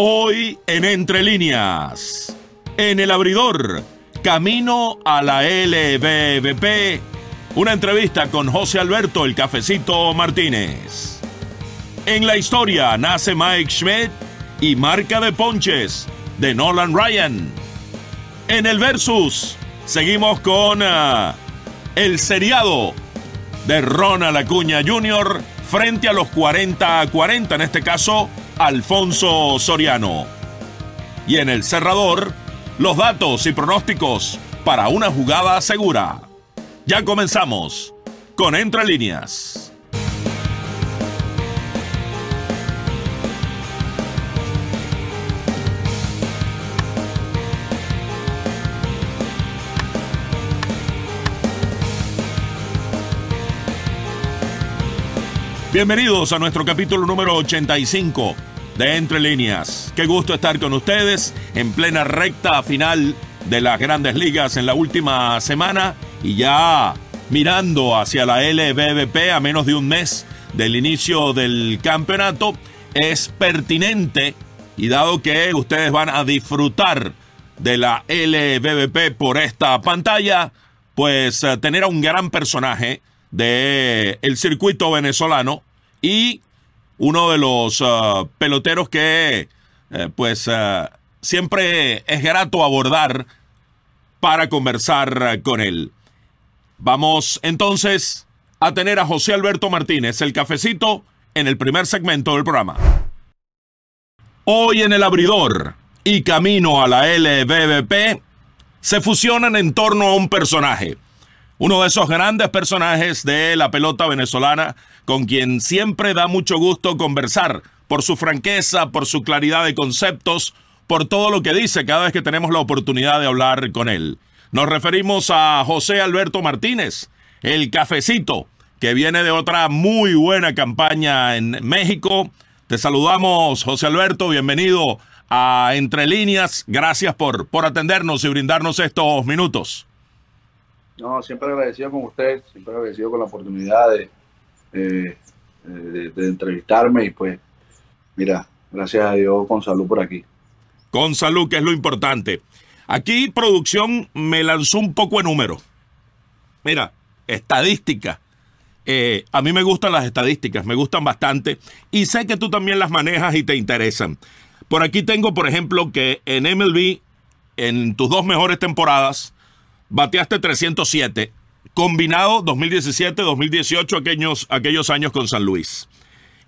Hoy en Entre Líneas. En el abridor, camino a la LBBP, una entrevista con José Alberto el Cafecito Martínez. En la historia nace Mike Schmidt y marca de ponches de Nolan Ryan. En el versus, seguimos con ah, el seriado de Ronald Acuña Jr. frente a los 40 a 40, en este caso Alfonso Soriano. Y en el cerrador, los datos y pronósticos para una jugada segura. Ya comenzamos con Entre Líneas. Bienvenidos a nuestro capítulo número 85 de Entre Líneas. Qué gusto estar con ustedes en plena recta final de las grandes ligas en la última semana y ya mirando hacia la LBBP a menos de un mes del inicio del campeonato, es pertinente y dado que ustedes van a disfrutar de la LBBP por esta pantalla, pues eh, tener a un gran personaje del circuito venezolano y uno de los ah, peloteros que eh, pues ah, siempre es grato abordar para conversar con él. Vamos entonces a tener a José Alberto Martínez, el cafecito, en el primer segmento del programa. Hoy en el abridor y camino a la LBBP se fusionan en torno a un personaje uno de esos grandes personajes de la pelota venezolana, con quien siempre da mucho gusto conversar, por su franqueza, por su claridad de conceptos, por todo lo que dice cada vez que tenemos la oportunidad de hablar con él. Nos referimos a José Alberto Martínez, el cafecito, que viene de otra muy buena campaña en México. Te saludamos, José Alberto, bienvenido a Entre Líneas. Gracias por, por atendernos y brindarnos estos minutos. No, siempre agradecido con usted, siempre agradecido con la oportunidad de, entrevistarme y pues, mira, gracias a Dios con salud por aquí. Con salud, que es lo importante. Aquí producción me lanzó un poco de números. Mira, estadística. Eh, a mí me gustan las estadísticas, me gustan bastante y sé que tú también las manejas y te interesan. Por aquí tengo, por ejemplo, que en MLB, en tus dos mejores temporadas, bateaste 307, combinado 2017-2018, aquellos, años con San Luis.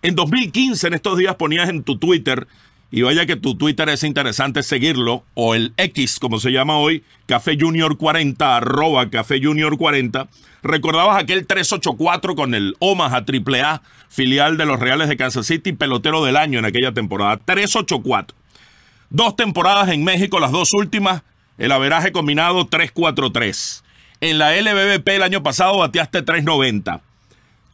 En 2015, en estos días, ponías en tu Twitter, y vaya que tu Twitter es interesante seguirlo, o el X, como se llama hoy, Café Junior 40, arroba Café Junior 40, recordabas aquel 384 con el Omaha AAA, filial de los Reales de Kansas City, pelotero del año en aquella temporada. 384. Dos temporadas en México, las dos últimas, el averaje combinado 343. En la LBBP el año pasado bateaste 390.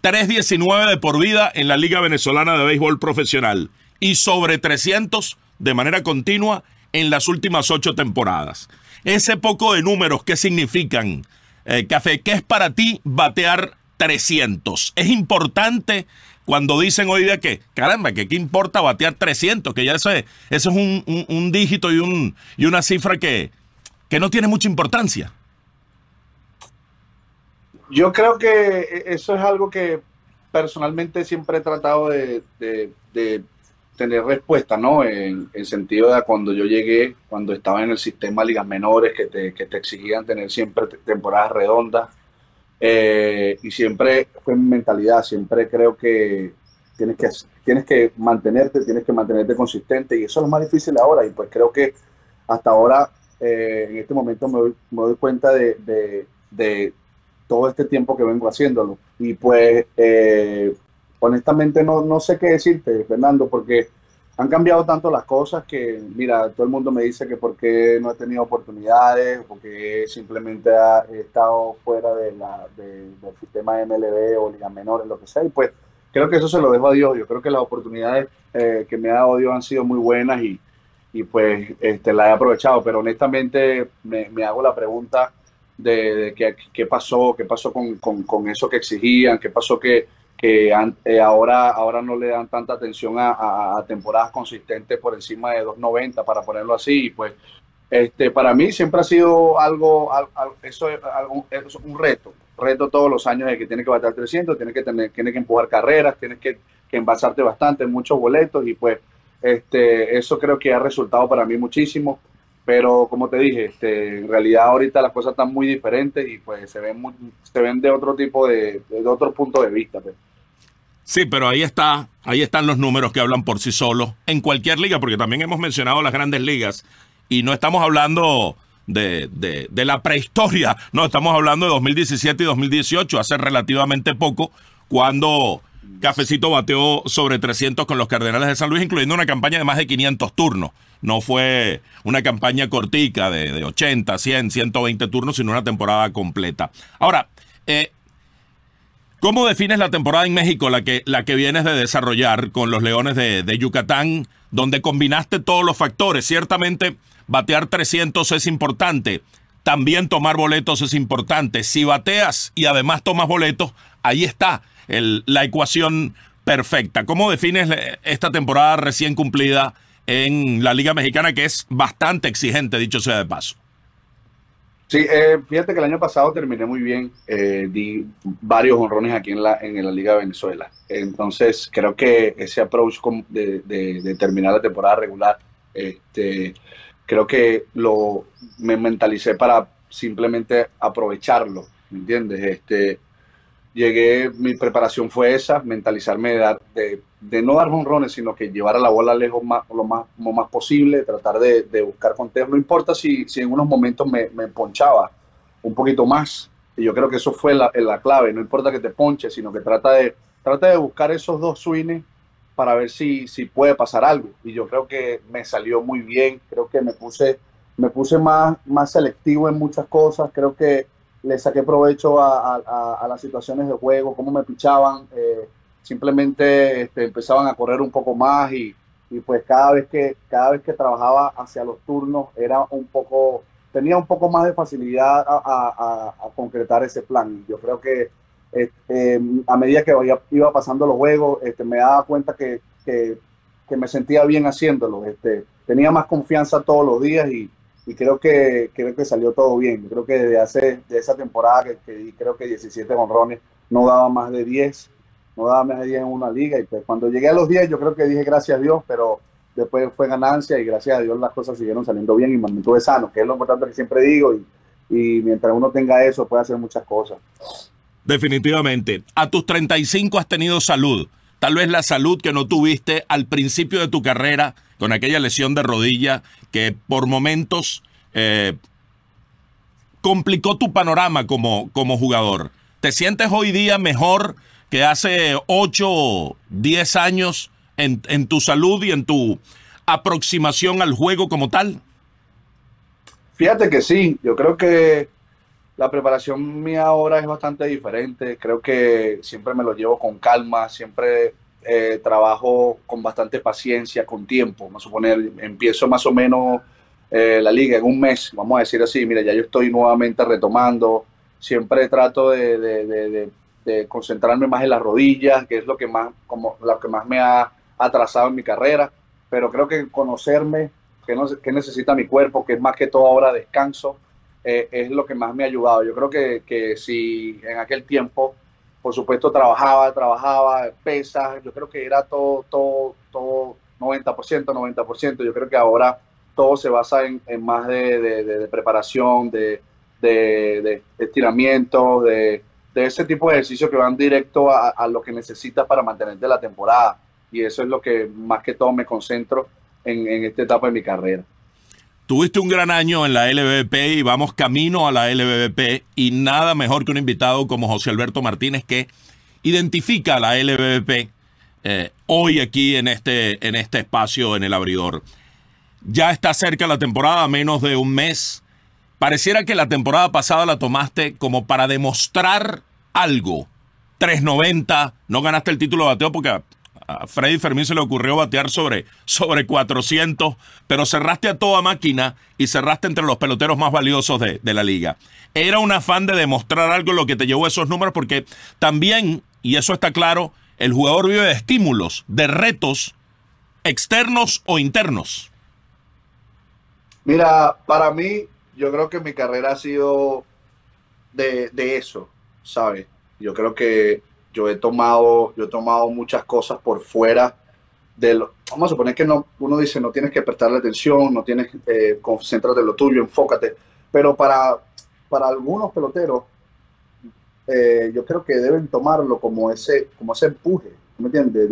319 de por vida en la Liga Venezolana de Béisbol Profesional. Y sobre 300 de manera continua en las últimas ocho temporadas. Ese poco de números, ¿qué significan? Eh, Café, ¿qué es para ti batear 300? Es importante cuando dicen hoy día que, caramba, que qué importa batear 300, que ya eso es, eso es un, dígito y, un, y una cifra que, que no tiene mucha importancia. Yo creo que e-, eso es algo que personalmente siempre he tratado de, tener respuesta, ¿no? En sentido de cuando yo llegué, cuando estaba en el sistema ligas menores, que te, exigían tener siempre temporadas redondas. Eh, y siempre fue mi mentalidad, siempre creo que tienes que, tienes que mantenerte, tienes que mantenerte consistente. Y eso es lo más difícil ahora. Y pues creo que hasta ahora eh, en este momento me doy, cuenta de, todo este tiempo que vengo haciéndolo. Y pues, eh, honestamente, no, no sé qué decirte, Fernando, porque han cambiado tanto las cosas que, mira, todo el mundo me dice que porque no he tenido oportunidades, porque simplemente he estado fuera de del sistema MLB o Liga menores, lo que sea. Y pues creo que eso se lo dejo a Dios. Yo creo que las oportunidades eh, que me ha dado Dios han sido muy buenas y, y pues este, la he aprovechado, pero honestamente me, hago la pregunta de, qué, pasó, qué pasó con, eso que exigían, qué pasó que, eh, ahora, ahora no le dan tanta atención a, temporadas consistentes por encima de 2.90, para ponerlo así, y pues este, para mí siempre ha sido algo, eso, es un reto, reto todos los años de que tienes que batar 300, tienes que, tener, tiene que empujar carreras, tienes que, que envasarte bastante, muchos boletos y pues este, eso creo que ha resultado para mí muchísimo, pero como te dije, este, en realidad ahorita las cosas están muy diferentes y pues se ven, se ven de otro tipo de, de otro punto de vista. Pues. Sí, pero ahí está, ahí están los números que hablan por sí solos en cualquier liga, porque también hemos mencionado las grandes ligas y no estamos hablando de, de, la prehistoria, no, estamos hablando de 2017 y 2018, hace relativamente poco, cuando Cafecito bateó sobre 300 con los Cardenales de San Luis, incluyendo una campaña de más de 500 turnos. No fue una campaña cortica de, 80, 100, 120 turnos, sino una temporada completa. Ahora, eh, ¿cómo defines la temporada en México, la que, la que vienes de desarrollar con los Leones de, de Yucatán, donde combinaste todos los factores? Ciertamente, batear 300 es importante. También tomar boletos es importante. Si bateas y además tomas boletos, ahí está la ecuación perfecta. ¿Cómo defines esta temporada recién cumplida en la Liga Mexicana, que es bastante exigente, dicho sea de paso? Sí, eh, fíjate que el año pasado terminé muy bien, eh, di varios honrones aquí en la, en la Liga Venezuela. Entonces, creo que ese approach de, de terminar la temporada regular, este, creo que lo, me mentalicé para simplemente aprovecharlo, ¿me entiendes? Este, llegué, mi preparación fue esa, mentalizarme de, de, no dar jonrones, sino que llevar a la bola lejos lo, más, posible, tratar de, buscar contexto no importa si, en unos momentos me, ponchaba un poquito más, y yo creo que eso fue la, clave, no importa que te ponche, sino que trata de, buscar esos dos swings para ver si, si puede pasar algo, y yo creo que me salió muy bien, creo que me puse, más selectivo en muchas cosas, creo que le saqué provecho a, a, las situaciones de juego, cómo me pichaban, eh, simplemente este, empezaban a correr un poco más y, y, pues cada vez que cada vez que trabajaba hacia los turnos era un poco tenía un poco más de facilidad a, a concretar ese plan. Yo creo que eh, eh, a medida que iba pasando los juegos, este, me daba cuenta que, que, que, me sentía bien haciéndolo. Este, tenía más confianza todos los días y, y creo que, creo que salió todo bien. Creo que desde hace, de esa temporada que, que creo que 17 honrones, no daba más de 10, no daba más de 10 en una liga. Y pues cuando llegué a los 10, yo creo que dije gracias a Dios, pero después fue ganancia y gracias a Dios las cosas siguieron saliendo bien y me mantuve sano, que es lo importante que siempre digo. Y, y mientras uno tenga eso, puede hacer muchas cosas. Definitivamente. A tus 35 has tenido salud. Tal vez la salud que no tuviste al principio de tu carrera con aquella lesión de rodilla que por momentos eh, complicó tu panorama como, como jugador. ¿Te sientes hoy día mejor que hace 8, 10 años en, en tu salud y en tu aproximación al juego como tal? Fíjate que sí, yo creo que la preparación mía ahora es bastante diferente, creo que siempre me lo llevo con calma, siempre eh, trabajo con bastante paciencia, con tiempo. Vamos a suponer, empiezo más o menos eh, la liga en un mes, vamos a decir así, mira, ya yo estoy nuevamente retomando, siempre trato de, concentrarme más en las rodillas, que es lo que más, como, lo que más me ha atrasado en mi carrera, pero creo que conocerme, que, no, que necesita mi cuerpo, que es más que todo ahora descanso, eh, es lo que más me ha ayudado. Yo creo que, que si en aquel tiempo por supuesto trabajaba, trabajaba, pesas, yo creo que era todo, todo, todo 90%, 90%, yo creo que ahora todo se basa en, más de, preparación, de, estiramiento, de, ese tipo de ejercicios que van directo a, lo que necesitas para mantenerte la temporada. Y eso es lo que más que todo me concentro en esta etapa de mi carrera. Tuviste un gran año en la LVP y vamos camino a la LVP y nada mejor que un invitado como José Alberto Martínez que identifica a la LVP eh, hoy aquí en este, en este espacio, en el abridor. Ya está cerca la temporada, menos de un mes. Pareciera que la temporada pasada la tomaste como para demostrar algo. 390, no ganaste el título de bateo porque a Freddy Fermín se le ocurrió batear sobre, sobre 400, pero cerraste a toda máquina y cerraste entre los peloteros más valiosos de, la liga. Era un afán de demostrar algo lo que te llevó a esos números, porque también, y eso está claro, el jugador vive de estímulos, de retos externos o internos. Mira, para mí, yo creo que mi carrera ha sido de, de eso, ¿sabes? Yo creo que yo he tomado, yo he tomado muchas cosas por fuera lo... vamos a suponer que no, uno dice no tienes que prestarle atención, no tienes, que eh, concentrarte en lo tuyo, enfócate, pero para, para algunos peloteros, eh, yo creo que deben tomarlo como ese, como ese empuje, ¿me entiendes?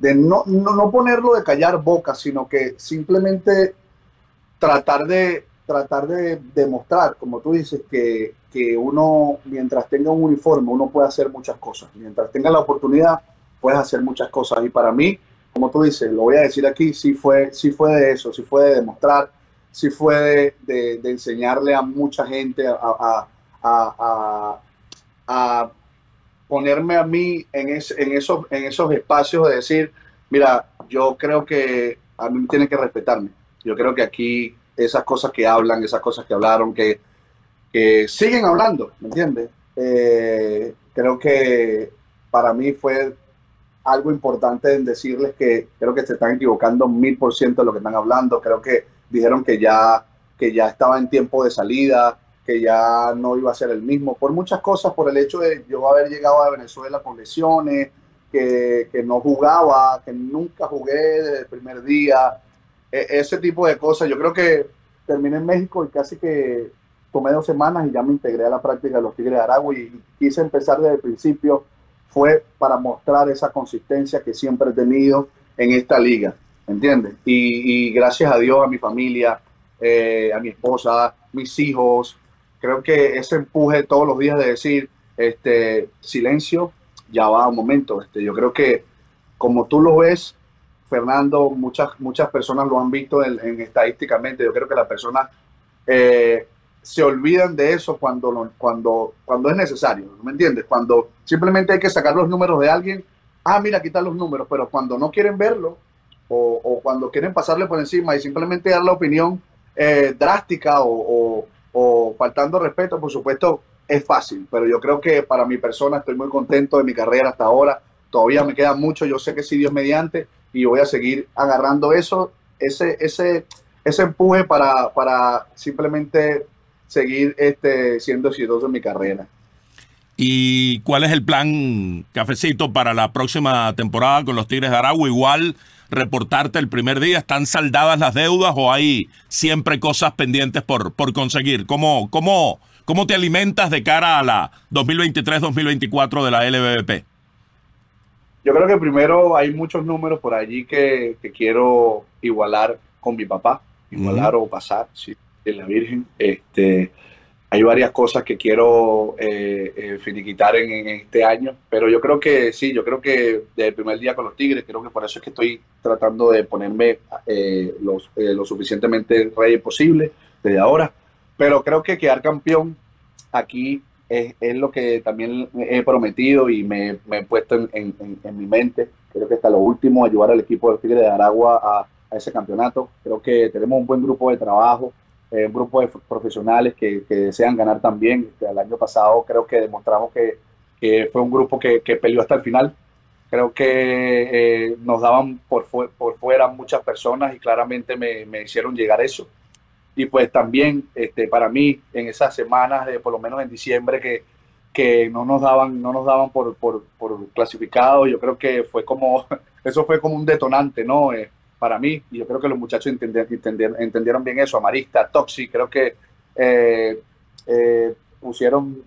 De, no, ponerlo de callar boca, sino que simplemente tratar de, tratar de demostrar, como tú dices, que, que uno, mientras tenga un uniforme, uno puede hacer muchas cosas. Mientras tenga la oportunidad, puedes hacer muchas cosas. Y para mí, como tú dices, lo voy a decir aquí, sí fue, fue de eso, sí fue de demostrar, sí fue de, enseñarle a mucha gente a, ponerme a mí en, esos, espacios de decir, mira, yo creo que a mí tienen que respetarme. Yo creo que aquí esas cosas que hablan, esas cosas que hablaron, que que siguen hablando, ¿me entiendes? Eh, creo que para mí fue algo importante en decirles que creo que se están equivocando mil por ciento de lo que están hablando. Creo que dijeron que ya, que ya estaba en tiempo de salida, que ya no iba a ser el mismo, por muchas cosas, por el hecho de yo haber llegado a Venezuela con lesiones, que, no jugaba, que nunca jugué desde el primer día, e, ese tipo de cosas. Yo creo que terminé en México y casi que tomé dos semanas y ya me integré a la práctica de los Tigres de Aragua y quise empezar desde el principio, fue para mostrar esa consistencia que siempre he tenido en esta liga, ¿entiendes? Y, gracias a Dios, a mi familia, eh, a mi esposa, mis hijos, creo que ese empuje todos los días de decir, este, silencio, ya va un momento, este, yo creo que como tú lo ves, Fernando, muchas, muchas personas lo han visto en, estadísticamente, yo creo que la persona... Eh, se olvidan de eso cuando, cuando, cuando es necesario, ¿me entiendes? Cuando simplemente hay que sacar los números de alguien, ah, mira, quitar los números, pero cuando no quieren verlo o, cuando quieren pasarle por encima y simplemente dar la opinión eh, drástica o, faltando respeto, por supuesto, es fácil, pero yo creo que para mi persona estoy muy contento de mi carrera hasta ahora, todavía me queda mucho, yo sé que sí, Dios mediante, y voy a seguir agarrando eso, ese, ese, ese empuje para, para simplemente seguir este, siendo exitoso en mi carrera. ¿Y cuál es el plan, Cafecito, para la próxima temporada con los Tigres de Aragua? Igual reportarte el primer día, ¿están saldadas las deudas o hay siempre cosas pendientes por, por conseguir? ¿Cómo, cómo, ¿Cómo te alimentas de cara a la 2023-2024 de la LBBP? Yo creo que primero hay muchos números por allí que, quiero igualar con mi papá, igualar o pasar, sí, la Virgen. Este, hay varias cosas que quiero eh, eh, finiquitar en, este año, pero yo creo que sí, yo creo que desde el primer día con los Tigres, creo que por eso es que estoy tratando de ponerme eh, lo suficientemente rey posible desde ahora, pero creo que quedar campeón aquí es, es lo que también he prometido y me, he puesto en, mi mente, creo que hasta lo último ayudar al equipo del Tigre de Aragua a, a ese campeonato, creo que tenemos un buen grupo de trabajo, eh, un grupo de profesionales que, que desean ganar también. el este, año pasado creo que demostramos que, que fue un grupo que, que, peleó hasta el final. Creo que eh, nos daban por, por, fuera muchas personas y claramente me, me, hicieron llegar eso. Y pues también este, para mí en esas semanas, de, por lo menos en diciembre, que, que no nos daban, no nos daban por, por, clasificado, yo creo que fue como, eso fue como un detonante, ¿no? Eh, para mí, y yo creo que los muchachos entendieron bien eso, Amarista, Toxi, creo que eh, eh, pusieron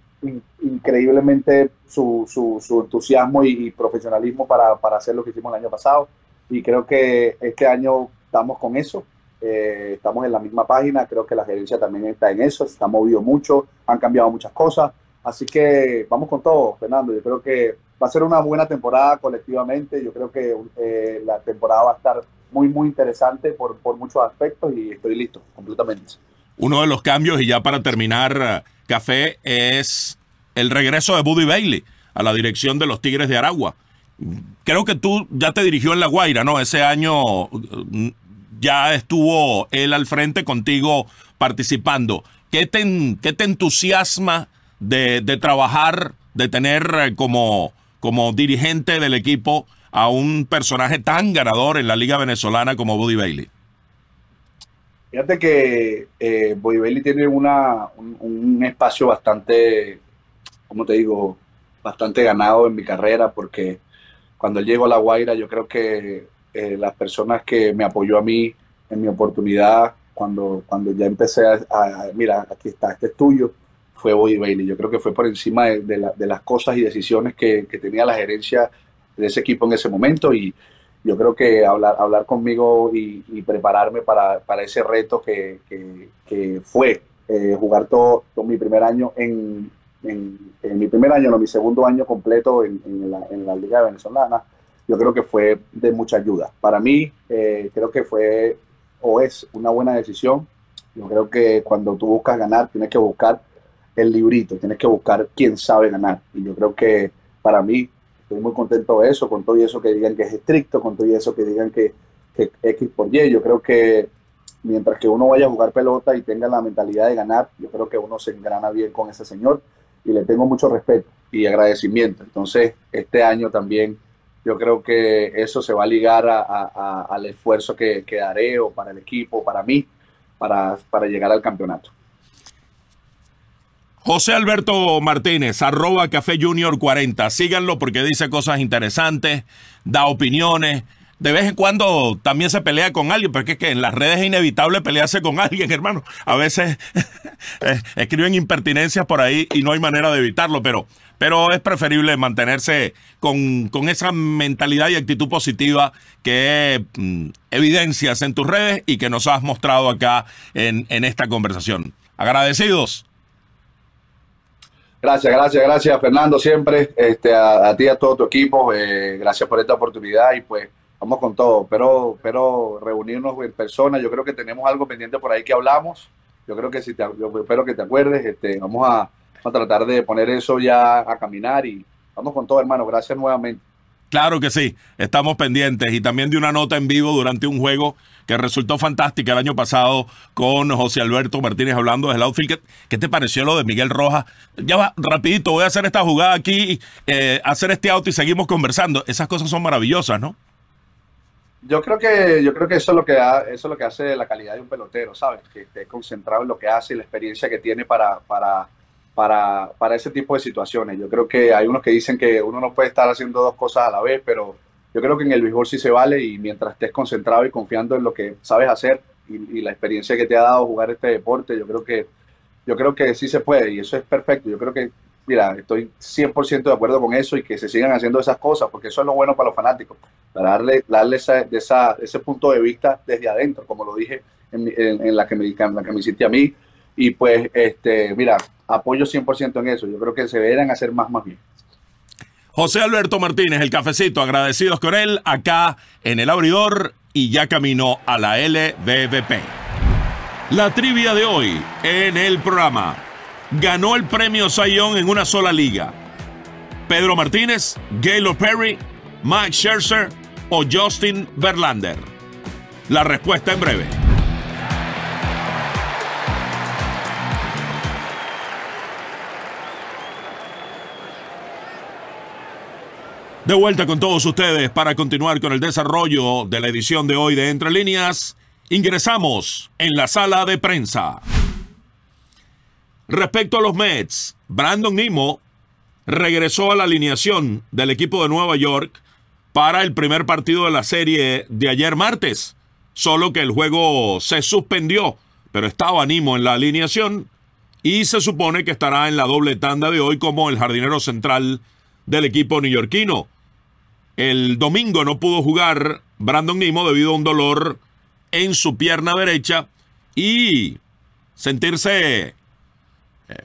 increíblemente su, su, entusiasmo y, profesionalismo para, para, hacer lo que hicimos el año pasado, y creo que este año estamos con eso, eh, estamos en la misma página, creo que la gerencia también está en eso, se ha movido mucho, han cambiado muchas cosas, así que vamos con todo, Fernando, yo creo que va a ser una buena temporada colectivamente. Yo creo que la temporada va a estar muy, muy interesante por, por muchos aspectos y estoy listo completamente. Uno de los cambios, y ya para terminar, eh, Café, es el regreso de Buddy Bailey a la dirección de los Tigres de Aragua. Creo que tú ya te dirigió en La Guaira, ¿no? Ese año mm, ya estuvo él al frente contigo participando. ¿Qué te, qué te entusiasma de, trabajar, de tener eh, como, como dirigente del equipo a un personaje tan ganador en la liga venezolana como Buddy Bailey? Fíjate que eh, Buddy Bailey tiene una, un, espacio bastante, ¿cómo te digo? Bastante ganado en mi carrera porque cuando él a La Guaira yo creo que eh, las personas que me apoyó a mí en mi oportunidad cuando, cuando ya empecé a, mira, aquí está, este estudio, fue Buddy Bailey. Yo creo que fue por encima de, las cosas y decisiones que, que, tenía la gerencia de ese equipo en ese momento y yo creo que hablar, hablar conmigo y, prepararme para, ese reto que, fue eh, jugar todo, mi primer año en, mi primer año, no, mi segundo año completo en, la, Liga Venezolana, yo creo que fue de mucha ayuda. Para mí, eh, creo que fue o es una buena decisión. Yo creo que cuando tú buscas ganar, tienes que buscar el librito, tienes que buscar quién sabe ganar. Y yo creo que para mí estoy muy contento de eso, con todo y eso que digan que es estricto, con todo y eso que digan que, X por Y. Yo creo que mientras que uno vaya a jugar pelota y tenga la mentalidad de ganar, yo creo que uno se engrana bien con ese señor y le tengo mucho respeto y agradecimiento. Entonces, este año también yo creo que eso se va a ligar al esfuerzo que, daré o para el equipo, para mí, para llegar al campeonato. José Alberto Martínez, arroba Café Junior 40. Síganlo porque dice cosas interesantes, da opiniones. De vez en cuando también se pelea con alguien, porque es que en las redes es inevitable pelearse con alguien, hermano. A veces eh, escriben impertinencias por ahí y no hay manera de evitarlo, pero, pero es preferible mantenerse con, con esa mentalidad y actitud positiva que mm, evidencias en tus redes y que nos has mostrado acá en, en esta conversación. Agradecidos Gracias, gracias, gracias Fernando siempre, este, a, ti ti, a todo tu equipo, eh, gracias por esta oportunidad y pues vamos con todo, pero, pero reunirnos en persona, yo creo que tenemos algo pendiente por ahí que hablamos, yo creo que si espero que te acuerdes, este, vamos a, a tratar de poner eso ya a caminar y vamos con todo hermano, gracias nuevamente. Claro que sí, estamos pendientes y también de una nota en vivo durante un juego que resultó fantástica el año pasado con José Alberto Martínez hablando del outfit. outfield. ¿Qué, te pareció lo de Miguel Rojas? Ya va, rapidito, voy a hacer esta jugada aquí, eh, hacer este auto y seguimos conversando. Esas cosas son maravillosas, ¿no? Yo creo que, yo creo que eso es lo que eso lo que hace la calidad de un pelotero, ¿sabes? Que esté concentrado en lo que hace y la experiencia que tiene para, para, para, para ese tipo de situaciones. Yo creo que hay unos que dicen que uno no puede estar haciendo dos cosas a la vez, pero yo creo que en el béisbol sí se vale y mientras estés concentrado y confiando en lo que sabes hacer y, la experiencia que te ha dado jugar este deporte, yo creo que yo creo que sí se puede y eso es perfecto. Yo creo que, mira, estoy 100% de acuerdo con eso y que se sigan haciendo esas cosas porque eso es lo bueno para los fanáticos, para darle, darle esa, ese punto de vista desde adentro, como lo dije en, la, que me, hiciste a mí. Y pues, este, mira, apoyo 100% en eso. Yo creo que se deberían hacer más, más bien. José Alberto Martínez, el cafecito, agradecidos con él, acá en el abridor y ya camino a la LVVP. La trivia de hoy en el programa. Ganó el premio Sayón en una sola liga. Pedro Martínez, Gaylord Perry, Mike Scherzer o Justin Verlander. La respuesta en breve. De vuelta con todos ustedes para continuar con el desarrollo de la edición de hoy de Entre Líneas. Ingresamos en la sala de prensa. Respecto a los Mets, Brandon Nimo regresó a la alineación del equipo de Nueva York para el primer partido de la serie de ayer martes, solo que el juego se suspendió, pero estaba Nimo en la alineación y se supone que estará en la doble tanda de hoy como el jardinero central del equipo neoyorquino. El domingo no pudo jugar Brandon Nimo debido a un dolor en su pierna derecha y sentirse eh,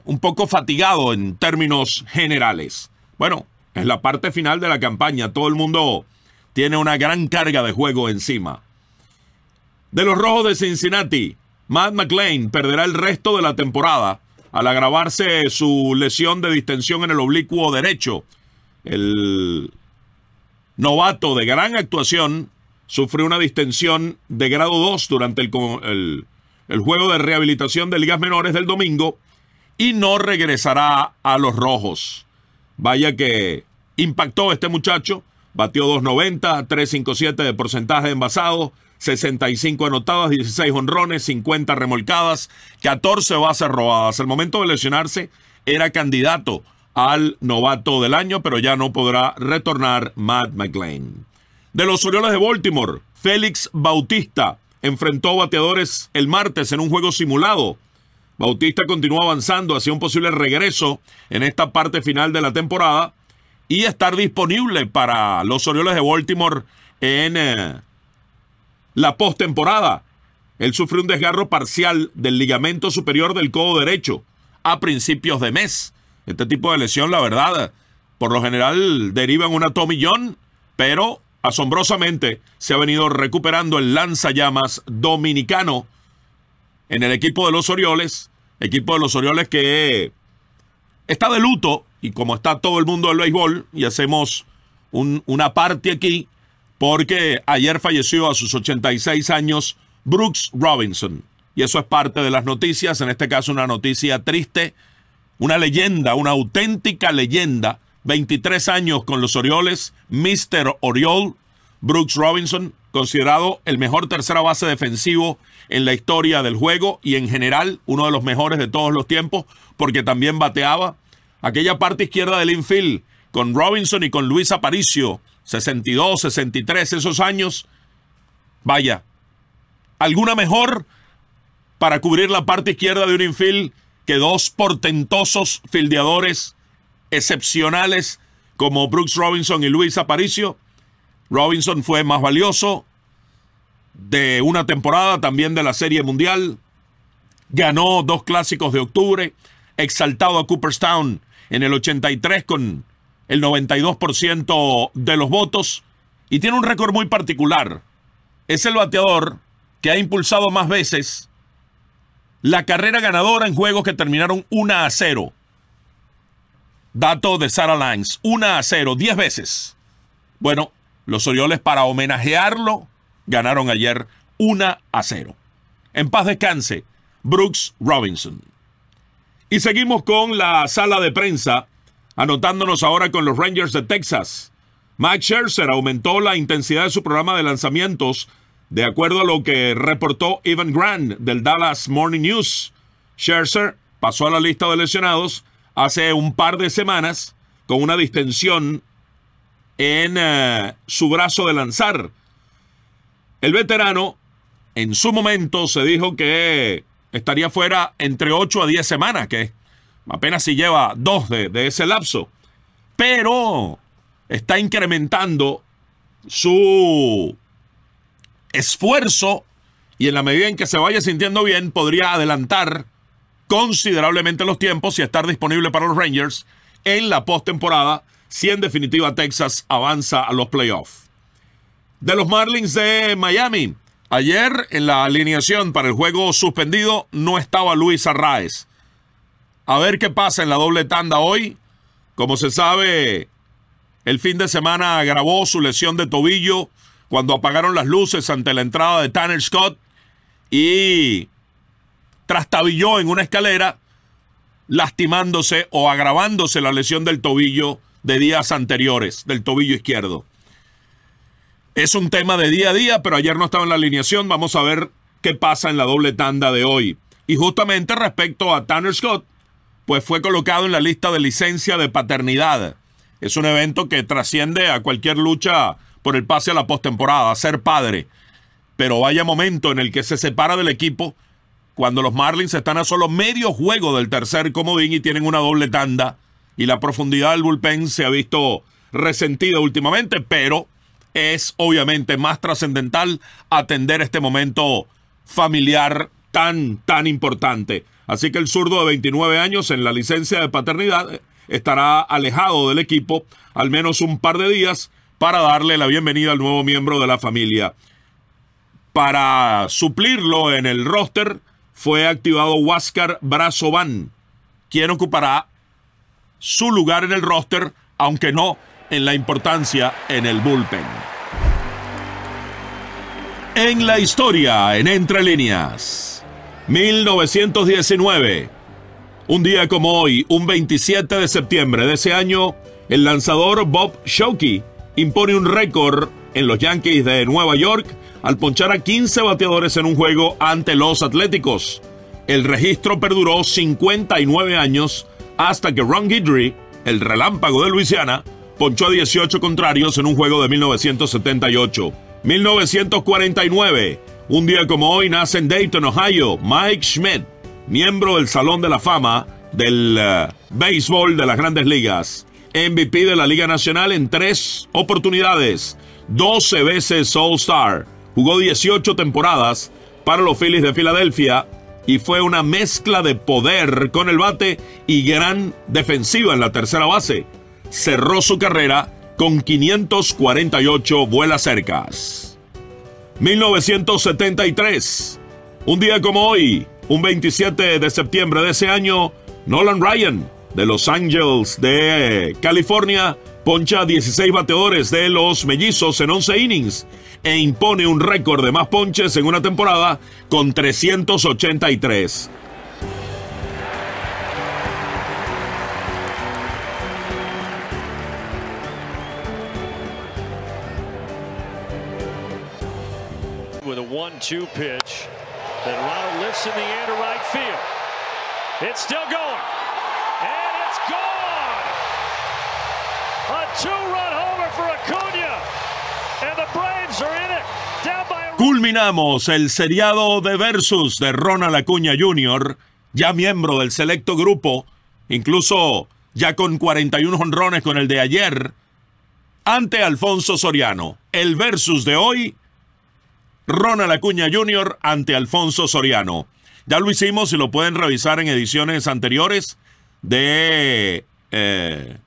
un poco fatigado en términos generales. Bueno, es la parte final de la campaña. Todo el mundo tiene una gran carga de juego encima. De los rojos de Cincinnati, Matt McLean perderá el resto de la temporada al agravarse su lesión de distensión en el oblicuo derecho. El novato de gran actuación, sufrió una distensión de grado 2 durante el, juego de rehabilitación de ligas menores del domingo y no regresará a los rojos. Vaya que impactó este muchacho, batió 2.90, 3.57 de porcentaje de envasado, 65 anotadas, 16 honrones, 50 remolcadas, 14 bases robadas. Al momento de lesionarse era candidato al novato del año, pero ya no podrá retornar Matt McLean. De los Orioles de Baltimore, Félix Bautista enfrentó bateadores el martes en un juego simulado. Bautista continuó avanzando hacia un posible regreso en esta parte final de la temporada y estar disponible para los Orioles de Baltimore en eh, la postemporada. Él sufrió un desgarro parcial del ligamento superior del codo derecho a principios de mes este tipo de lesión, la verdad, por lo general deriva en una tomillón, pero asombrosamente se ha venido recuperando el lanzallamas dominicano en el equipo de los Orioles, equipo de los Orioles que está de luto y como está todo el mundo del béisbol y hacemos un, una parte aquí porque ayer falleció a sus 86 años Brooks Robinson y eso es parte de las noticias, en este caso una noticia triste una leyenda, una auténtica leyenda. 23 años con los Orioles, Mr. Oriol, Brooks Robinson, considerado el mejor tercera base defensivo en la historia del juego y en general uno de los mejores de todos los tiempos, porque también bateaba aquella parte izquierda del infield con Robinson y con Luis Aparicio, 62, 63, esos años. Vaya, ¿alguna mejor para cubrir la parte izquierda de un infield que dos portentosos fildeadores excepcionales como Brooks Robinson y Luis Aparicio. Robinson fue más valioso de una temporada, también de la Serie Mundial. Ganó dos clásicos de octubre, exaltado a Cooperstown en el 83 con el 92% de los votos y tiene un récord muy particular. Es el bateador que ha impulsado más veces la carrera ganadora en juegos que terminaron 1 a 0. Dato de Sarah Lines, 1 a 0, 10 veces. Bueno, los Orioles para homenajearlo ganaron ayer 1 a 0. En paz descanse, Brooks Robinson. Y seguimos con la sala de prensa, anotándonos ahora con los Rangers de Texas. Mike Scherzer aumentó la intensidad de su programa de lanzamientos de acuerdo a lo que reportó Evan Grant del Dallas Morning News, Scherzer pasó a la lista de lesionados hace un par de semanas con una distensión en eh, su brazo de lanzar. El veterano en su momento se dijo que estaría fuera entre 8 a 10 semanas, que apenas si lleva dos de ese lapso. Pero está incrementando su esfuerzo y en la medida en que se vaya sintiendo bien, podría adelantar considerablemente los tiempos y estar disponible para los Rangers en la postemporada si en definitiva Texas avanza a los playoffs. De los Marlins de Miami, ayer en la alineación para el juego suspendido no estaba Luis Arraez. A ver qué pasa en la doble tanda hoy. Como se sabe, el fin de semana agravó su lesión de tobillo cuando apagaron las luces ante la entrada de Tanner Scott y trastabilló en una escalera, lastimándose o agravándose la lesión del tobillo de días anteriores, del tobillo izquierdo. Es un tema de día a día, pero ayer no estaba en la alineación. Vamos a ver qué pasa en la doble tanda de hoy. Y justamente respecto a Tanner Scott, pues fue colocado en la lista de licencia de paternidad. Es un evento que trasciende a cualquier lucha por el pase a la postemporada, ser padre. Pero vaya momento en el que se separa del equipo cuando los Marlins están a solo medio juego del tercer comodín y tienen una doble tanda. Y la profundidad del bullpen se ha visto resentida últimamente, pero es obviamente más trascendental atender este momento familiar tan, tan importante. Así que el zurdo de 29 años en la licencia de paternidad estará alejado del equipo al menos un par de días para darle la bienvenida al nuevo miembro de la familia. Para suplirlo en el roster fue activado Huáscar Brazovan, quien ocupará su lugar en el roster, aunque no en la importancia en el bullpen. En la historia, en entre líneas, 1919. Un día como hoy, un 27 de septiembre de ese año, el lanzador Bob Shoki impone un récord en los Yankees de Nueva York al ponchar a 15 bateadores en un juego ante los Atléticos. El registro perduró 59 años hasta que Ron Guidry, el relámpago de Luisiana, ponchó a 18 contrarios en un juego de 1978. 1949. Un día como hoy nace en Dayton, Ohio, Mike Schmidt, miembro del Salón de la Fama del eh, béisbol de las grandes ligas. MVP de la Liga Nacional en tres oportunidades, 12 veces All-Star, jugó 18 temporadas para los Phillies de Filadelfia y fue una mezcla de poder con el bate y gran defensiva en la tercera base. Cerró su carrera con 548 vuelas cercas. 1973. Un día como hoy, un 27 de septiembre de ese año, Nolan Ryan de Los Angeles de California poncha 16 bateadores de los mellizos en 11 innings e impone un récord de más ponches en una temporada con 383. 1-2 pitch lifts in the right field. It's still going. Culminamos el seriado de versus de Ronald Acuña Jr., ya miembro del selecto grupo, incluso ya con 41 honrones con el de ayer, ante Alfonso Soriano. El versus de hoy, Ronald Acuña Jr. ante Alfonso Soriano. Ya lo hicimos y lo pueden revisar en ediciones anteriores de eh,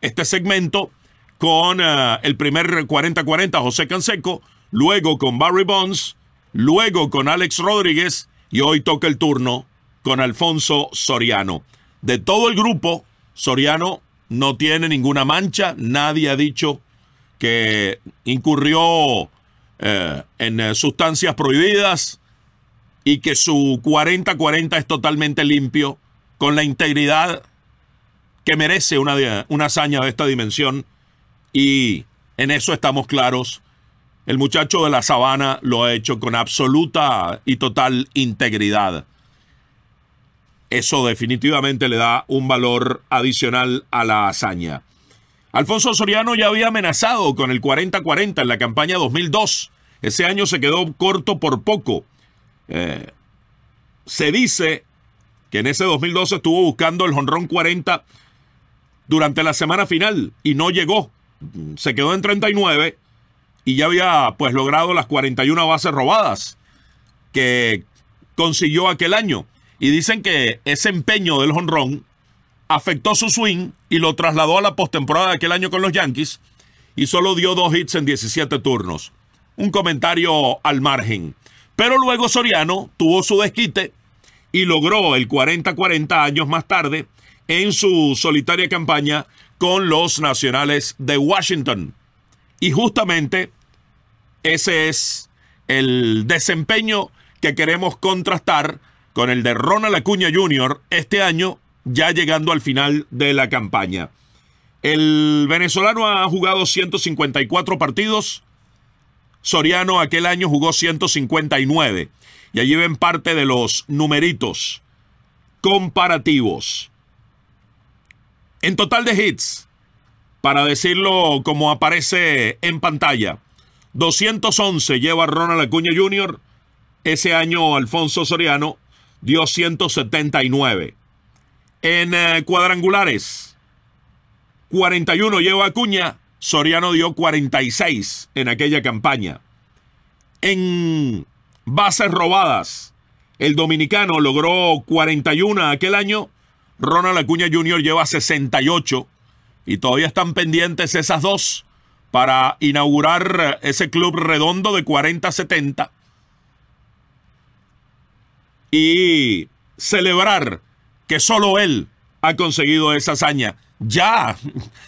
este segmento con eh, el primer 40-40 José Canseco, luego con Barry Bonds, luego con Alex Rodríguez y hoy toca el turno con Alfonso Soriano. De todo el grupo, Soriano no tiene ninguna mancha, nadie ha dicho que incurrió eh, en eh, sustancias prohibidas y que su 40-40 es totalmente limpio con la integridad que merece una, una hazaña de esta dimensión y en eso estamos claros. El muchacho de la sabana lo ha hecho con absoluta y total integridad. Eso definitivamente le da un valor adicional a la hazaña. Alfonso Soriano ya había amenazado con el 40-40 en la campaña 2002. Ese año se quedó corto por poco. Eh, se dice que en ese 2012 estuvo buscando el jonrón 40 durante la semana final y no llegó. Se quedó en 39 y ya había pues logrado las 41 bases robadas que consiguió aquel año. Y dicen que ese empeño del Honrón... afectó su swing y lo trasladó a la postemporada de aquel año con los Yankees y solo dio dos hits en 17 turnos. Un comentario al margen. Pero luego Soriano tuvo su desquite y logró el 40-40 años más tarde en su solitaria campaña con los Nacionales de Washington. Y justamente ese es el desempeño que queremos contrastar con el de Ronald Acuña Jr. este año, ya llegando al final de la campaña. El venezolano ha jugado 154 partidos. Soriano aquel año jugó 159. Y allí ven parte de los numeritos comparativos en total de hits, para decirlo como aparece en pantalla, 211 lleva Ronald Acuña Jr. Ese año Alfonso Soriano dio 179. En eh, cuadrangulares, 41 lleva Acuña, Soriano dio 46 en aquella campaña. En bases robadas, el dominicano logró 41 aquel año, Ronald Acuña Jr. lleva 68 y todavía están pendientes esas dos para inaugurar ese club redondo de 40-70 y celebrar que solo él ha conseguido esa hazaña. Ya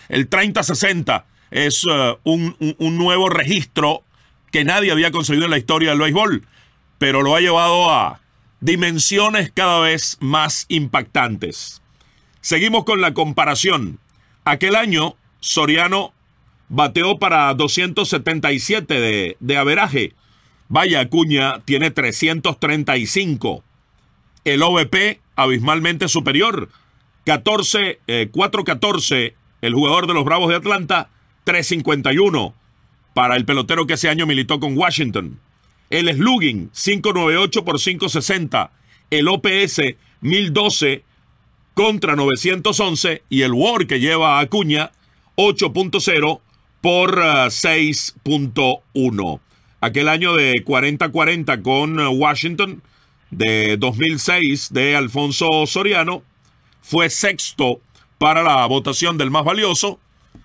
el 30-60 es eh, un, un, nuevo registro que nadie había conseguido en la historia del béisbol, pero lo ha llevado a dimensiones cada vez más impactantes. Seguimos con la comparación. Aquel año, Soriano bateó para 277 de, de averaje. Vaya, Acuña tiene 335. El OVP abismalmente superior. 14, eh, el jugador de los Bravos de Atlanta, 351 para el pelotero que ese año militó con Washington. El slugging, 598 por 560. El OPS, 1012 contra 911 y el WAR que lleva a Acuña 8.0 por 6.1. Eh, Aquel año de 40-40 con Washington de 2006 de Alfonso Soriano fue sexto para la votación del más valioso.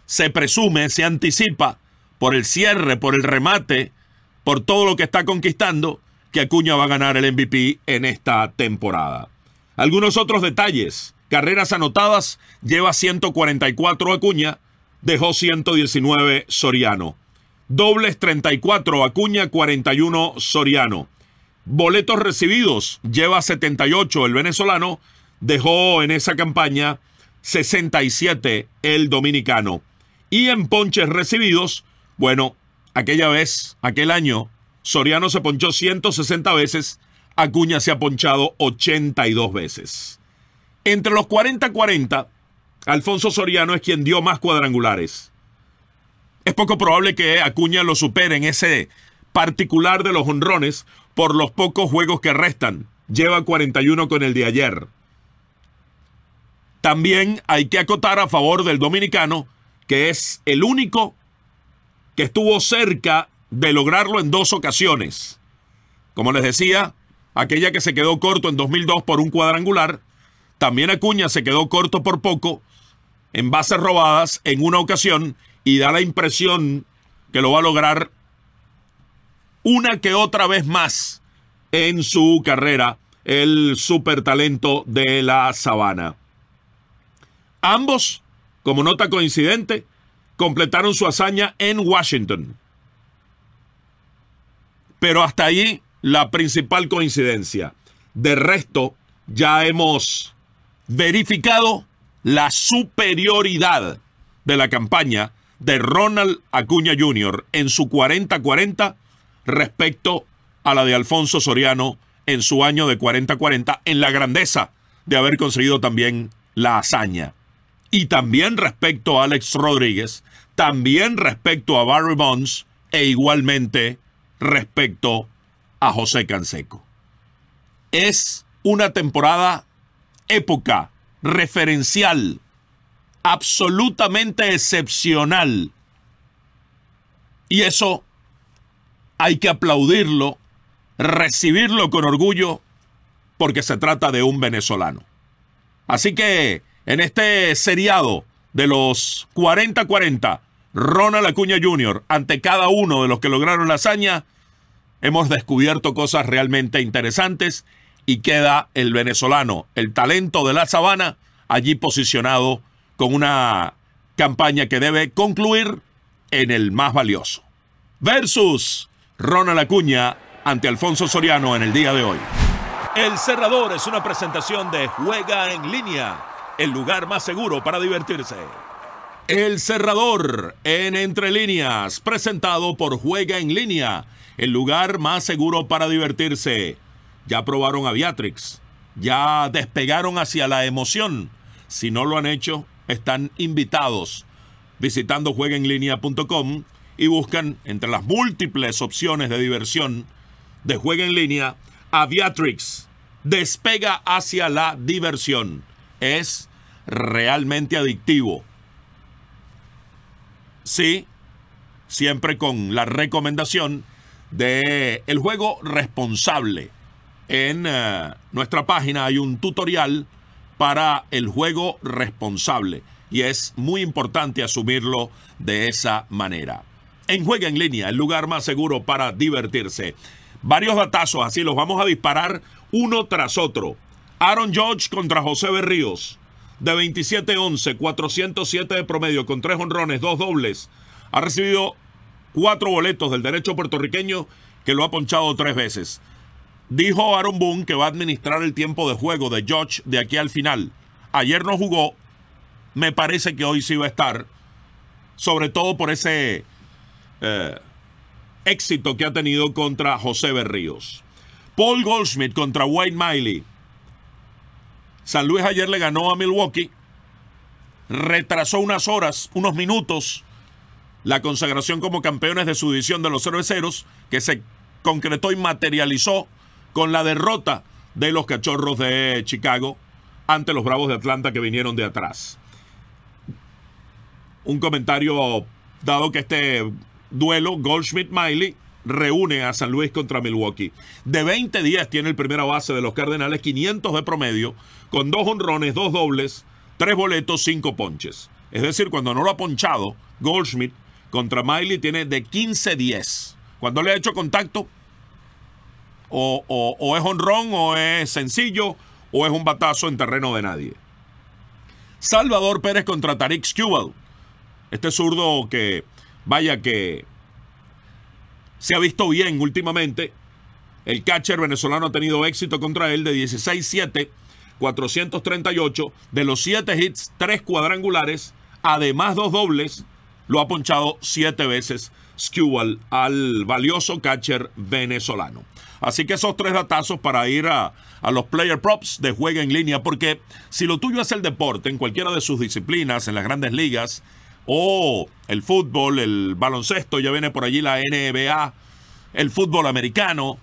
Se presume, se anticipa por el cierre, por el remate, por todo lo que está conquistando, que Acuña va a ganar el MVP en esta temporada. Algunos otros detalles Carreras anotadas, lleva 144 Acuña, dejó 119 Soriano. Dobles 34 Acuña, 41 Soriano. Boletos recibidos, lleva 78 el venezolano, dejó en esa campaña 67 el dominicano. Y en ponches recibidos, bueno, aquella vez, aquel año, Soriano se ponchó 160 veces, Acuña se ha ponchado 82 veces. Entre los 40-40, Alfonso Soriano es quien dio más cuadrangulares. Es poco probable que Acuña lo supere en ese particular de los honrones por los pocos juegos que restan. Lleva 41 con el de ayer. También hay que acotar a favor del dominicano, que es el único que estuvo cerca de lograrlo en dos ocasiones. Como les decía, aquella que se quedó corto en 2002 por un cuadrangular también Acuña se quedó corto por poco en bases robadas en una ocasión y da la impresión que lo va a lograr una que otra vez más en su carrera el supertalento de la sabana. Ambos, como nota coincidente, completaron su hazaña en Washington. Pero hasta ahí la principal coincidencia. De resto, ya hemos verificado la superioridad de la campaña de Ronald Acuña Jr. en su 40-40 respecto a la de Alfonso Soriano en su año de 40-40 en la grandeza de haber conseguido también la hazaña. Y también respecto a Alex Rodríguez, también respecto a Barry Bonds e igualmente respecto a José Canseco. Es una temporada época, referencial, absolutamente excepcional. Y eso hay que aplaudirlo, recibirlo con orgullo, porque se trata de un venezolano. Así que en este seriado de los 40-40, Ronald Acuña Jr., ante cada uno de los que lograron la hazaña, hemos descubierto cosas realmente interesantes y queda el venezolano, el talento de la sabana, allí posicionado con una campaña que debe concluir en el más valioso. Versus Ronald Acuña ante Alfonso Soriano en el día de hoy. El Cerrador es una presentación de Juega en línea, el lugar más seguro para divertirse. El Cerrador en Entre líneas, presentado por Juega en línea, el lugar más seguro para divertirse ya probaron a Beatrix, ya despegaron hacia la emoción. Si no lo han hecho, están invitados visitando jueguenlinea.com y buscan entre las múltiples opciones de diversión de juega en línea a Beatrix. Despega hacia la diversión. Es realmente adictivo. Sí, siempre con la recomendación de el juego responsable en eh, nuestra página hay un tutorial para el juego responsable y es muy importante asumirlo de esa manera. En Juega en Línea, el lugar más seguro para divertirse. Varios batazos, así los vamos a disparar uno tras otro. Aaron George contra José Berríos, de 27-11, 407 de promedio, con tres honrones, dos dobles. Ha recibido cuatro boletos del derecho puertorriqueño que lo ha ponchado tres veces. Dijo Aaron Boone que va a administrar el tiempo de juego de George de aquí al final. Ayer no jugó, me parece que hoy sí va a estar, sobre todo por ese eh, éxito que ha tenido contra José Berríos. Paul Goldschmidt contra Wayne Miley. San Luis ayer le ganó a Milwaukee, retrasó unas horas, unos minutos, la consagración como campeones de su división de los cerveceros, que se concretó y materializó con la derrota de los cachorros de Chicago ante los Bravos de Atlanta que vinieron de atrás. Un comentario dado que este duelo, Goldschmidt-Miley, reúne a San Luis contra Milwaukee. De 20 días tiene el primera base de los Cardenales, 500 de promedio, con dos honrones, dos dobles, tres boletos, cinco ponches. Es decir, cuando no lo ha ponchado, Goldschmidt contra Miley tiene de 15-10. Cuando le ha hecho contacto, o, es honrón, o es sencillo, o es un batazo en terreno de nadie. Salvador Pérez contra Tariq Skubal Este zurdo que, vaya que se ha visto bien últimamente. El catcher venezolano ha tenido éxito contra él de 16-7, 438. De los 7 hits, 3 cuadrangulares, además dos dobles. Lo ha ponchado 7 veces Skubal al valioso catcher venezolano. Así que esos tres datazos para ir a, a los player props de juega en línea, porque si lo tuyo es el deporte, en cualquiera de sus disciplinas, en las grandes ligas, o el fútbol, el baloncesto, ya viene por allí la NBA, el fútbol americano,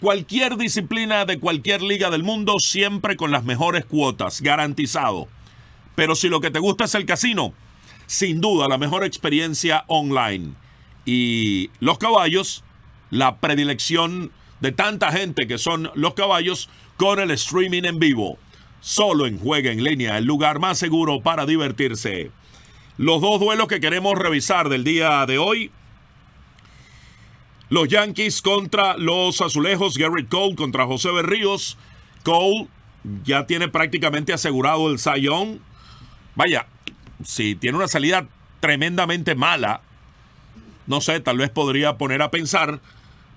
cualquier disciplina de cualquier liga del mundo, siempre con las mejores cuotas, garantizado. Pero si lo que te gusta es el casino, sin duda la mejor experiencia online. Y los caballos, la predilección de tanta gente que son los caballos con el streaming en vivo. Solo en Juega en Línea, el lugar más seguro para divertirse. Los dos duelos que queremos revisar del día de hoy. Los Yankees contra los Azulejos, Gary Cole contra José Berríos. Cole ya tiene prácticamente asegurado el sayón. Vaya, si tiene una salida tremendamente mala, no sé, tal vez podría poner a pensar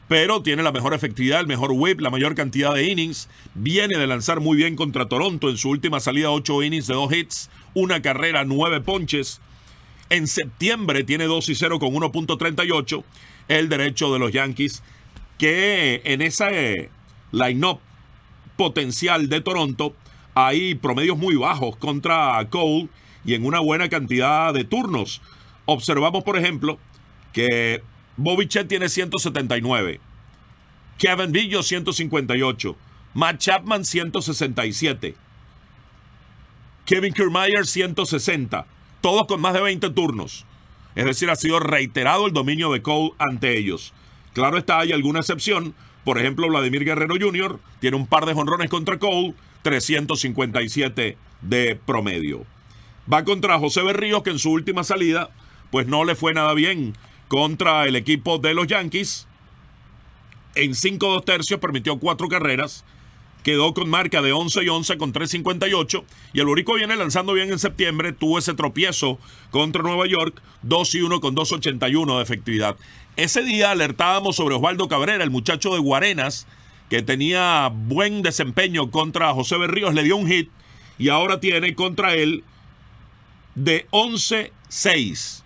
pero tiene la mejor efectividad, el mejor whip, la mayor cantidad de innings. Viene de lanzar muy bien contra Toronto en su última salida, 8 innings de 2 hits, una carrera, 9 ponches. En septiembre tiene 2 y 0 con 1.38. El derecho de los Yankees, que en esa eh, line-up potencial de Toronto hay promedios muy bajos contra Cole y en una buena cantidad de turnos. Observamos, por ejemplo, que Bobby Chet tiene 179. Kevin Villo 158. Matt Chapman 167. Kevin Kiermaier 160. Todos con más de 20 turnos. Es decir, ha sido reiterado el dominio de Cole ante ellos. Claro está, hay alguna excepción. Por ejemplo, Vladimir Guerrero Jr. tiene un par de jonrones contra Cole, 357 de promedio. Va contra José Berríos, que en su última salida, pues no le fue nada bien contra el equipo de los Yankees. En 5-2 tercios permitió cuatro carreras. Quedó con marca de 11 11 con 3.58. Y el Urico viene lanzando bien en septiembre. Tuvo ese tropiezo contra Nueva York. 2 1 con 2.81 de efectividad. Ese día alertábamos sobre Osvaldo Cabrera, el muchacho de Guarenas, que tenía buen desempeño contra José Berríos. Le dio un hit. Y ahora tiene contra él de 11-6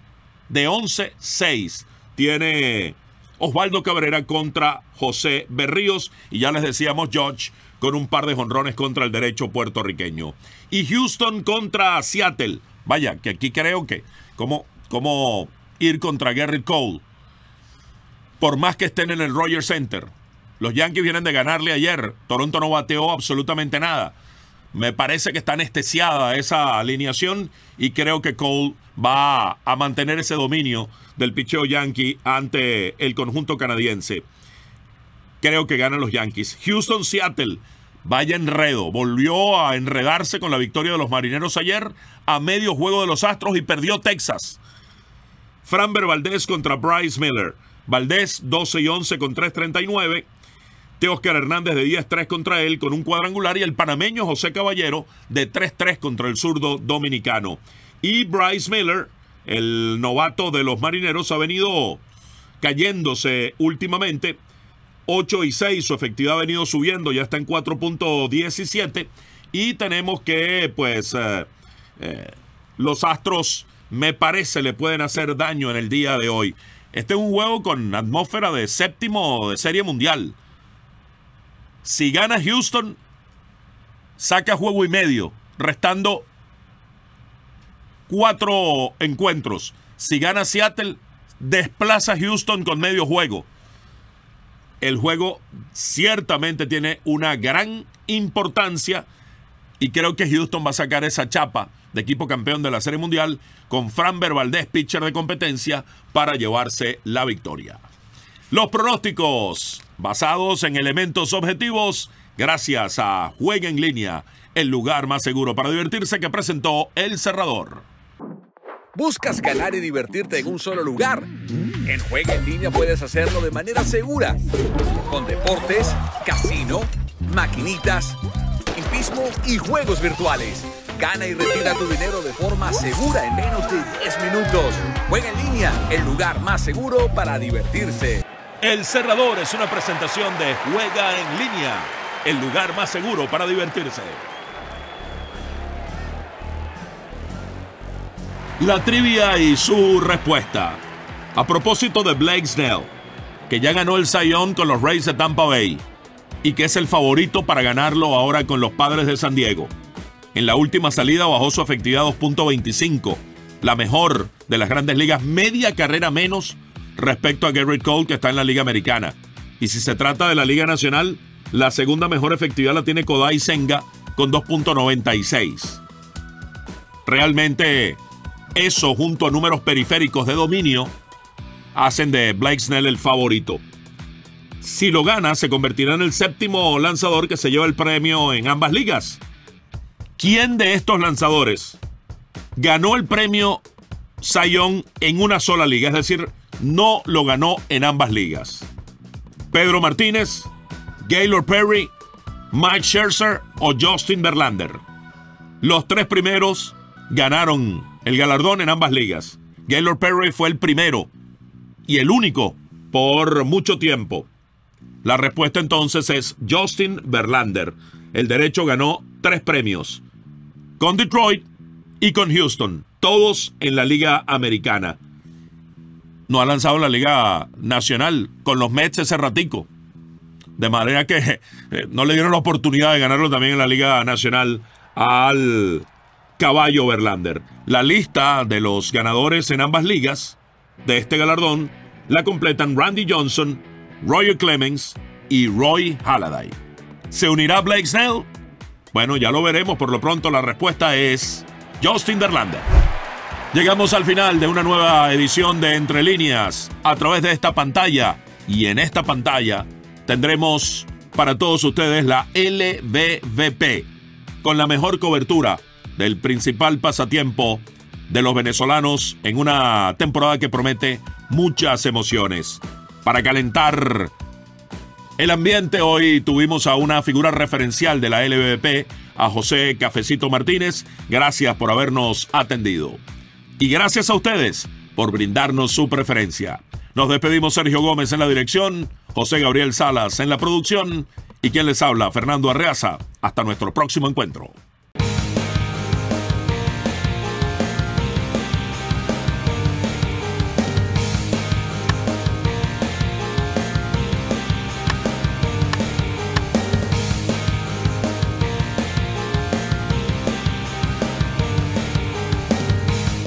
de 11-6 tiene Osvaldo Cabrera contra José Berríos. Y ya les decíamos, George, con un par de jonrones contra el derecho puertorriqueño. Y Houston contra Seattle. Vaya, que aquí creo que, como, como ir contra Gary Cole, por más que estén en el Rogers Center. Los Yankees vienen de ganarle ayer. Toronto no bateó absolutamente nada. Me parece que está anestesiada esa alineación y creo que Cole va a mantener ese dominio del picheo yankee ante el conjunto canadiense. Creo que ganan los Yankees. Houston, Seattle. Vaya enredo. Volvió a enredarse con la victoria de los marineros ayer a medio juego de los Astros y perdió Texas. Framber Valdés contra Bryce Miller. Valdés 12 y 11 con 339 de Oscar Hernández de 10-3 contra él con un cuadrangular y el panameño José Caballero de 3-3 contra el zurdo dominicano. Y Bryce Miller, el novato de los marineros, ha venido cayéndose últimamente. 8 y 6, su efectividad ha venido subiendo, ya está en 4.17. Y tenemos que, pues, eh, eh, los Astros, me parece, le pueden hacer daño en el día de hoy. Este es un juego con atmósfera de séptimo de serie mundial. Si gana Houston, saca juego y medio, restando cuatro encuentros. Si gana Seattle, desplaza a Houston con medio juego. El juego ciertamente tiene una gran importancia y creo que Houston va a sacar esa chapa de equipo campeón de la Serie Mundial con Fran Valdez, pitcher de competencia, para llevarse la victoria. Los pronósticos basados en elementos objetivos gracias a Juega en línea, el lugar más seguro para divertirse que presentó El Cerrador. ¿Buscas ganar y divertirte en un solo lugar? En Juega en línea puedes hacerlo de manera segura, con deportes, casino, maquinitas, pismo y juegos virtuales. Gana y retira tu dinero de forma segura en menos de 10 minutos. Juega en línea, el lugar más seguro para divertirse. El Cerrador es una presentación de Juega en línea, el lugar más seguro para divertirse. La trivia y su respuesta. A propósito de Blake Snell. que ya ganó el Sayón con los Rays de Tampa Bay y que es el favorito para ganarlo ahora con los Padres de San Diego. En la última salida bajó su efectividad 2.25, la mejor de las grandes ligas, media carrera menos respecto a Garrett Cole, que está en la Liga Americana. Y si se trata de la Liga Nacional, la segunda mejor efectividad la tiene Kodai Senga con 2.96. Realmente, eso junto a números periféricos de dominio hacen de Blake Snell el favorito. Si lo gana, se convertirá en el séptimo lanzador que se lleva el premio en ambas ligas. ¿Quién de estos lanzadores ganó el premio Sayon en una sola liga? Es decir, no lo ganó en ambas ligas. Pedro Martínez, Gaylord Perry, Mike Scherzer o Justin Verlander. Los tres primeros ganaron el galardón en ambas ligas. Gaylord Perry fue el primero y el único por mucho tiempo. La respuesta entonces es Justin Verlander. El derecho ganó tres premios. Con Detroit y con Houston, todos en la Liga Americana no ha lanzado la Liga Nacional con los Mets ese ratico. De manera que eh, no le dieron la oportunidad de ganarlo también en la Liga Nacional al caballo Verlander. La lista de los ganadores en ambas ligas de este galardón la completan Randy Johnson, Roger Clemens y Roy Halladay. ¿Se unirá Blake Snell? Bueno, ya lo veremos. Por lo pronto la respuesta es Justin Verlander. Llegamos al final de una nueva edición de Entre Líneas a través de esta pantalla y en esta pantalla tendremos para todos ustedes la LBVP con la mejor cobertura del principal pasatiempo de los venezolanos en una temporada que promete muchas emociones. Para calentar el ambiente hoy tuvimos a una figura referencial de la LBP, a José Cafecito Martínez. Gracias por habernos atendido. Y gracias a ustedes por brindarnos su preferencia. Nos despedimos Sergio Gómez en la dirección, José Gabriel Salas en la producción y quien les habla, Fernando Arreaza. Hasta nuestro próximo encuentro.